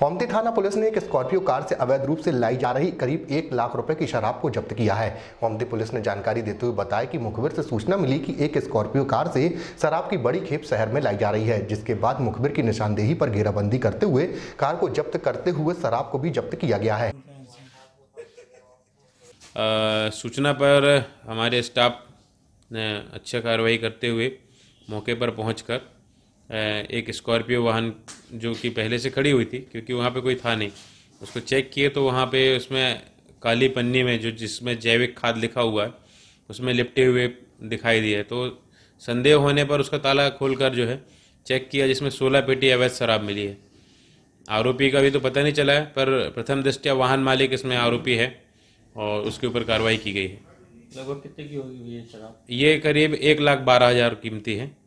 कोमती थाना पुलिस ने एक स्कॉर्पियो कार से अवैध रूप से लाई जा रही करीब एक लाख रुपए की शराब को जब्त किया है कोमती पुलिस ने जानकारी देते हुए बताया कि मुखबिर से सूचना मिली कि एक स्कॉर्पियो कार से शराब की बड़ी खेप शहर में लाई जा रही है जिसके बाद मुखबिर की निशानदेही पर घेराबंदी करते हुए कार को जब्त करते हुए शराब को भी जब्त किया गया है आ, सूचना पर हमारे स्टाफ ने अच्छा कार्रवाई करते हुए मौके पर पहुँच एक स्कॉर्पियो वाहन जो कि पहले से खड़ी हुई थी क्योंकि वहाँ पे कोई था नहीं उसको चेक किए तो वहाँ पे उसमें काली पन्नी में जो जिसमें जैविक खाद लिखा हुआ है उसमें लिपटे हुए दिखाई दिए तो संदेह होने पर उसका ताला खोलकर जो है चेक किया जिसमें सोलह पेटी अवैध शराब मिली है आरोपी का भी तो पता नहीं चला है पर प्रथम दृष्टिया वाहन मालिक इसमें आरोपी है और उसके ऊपर कार्रवाई की गई है लगभग कितने की होगी ये शराब ये करीब एक लाख बारह हज़ार कीमती है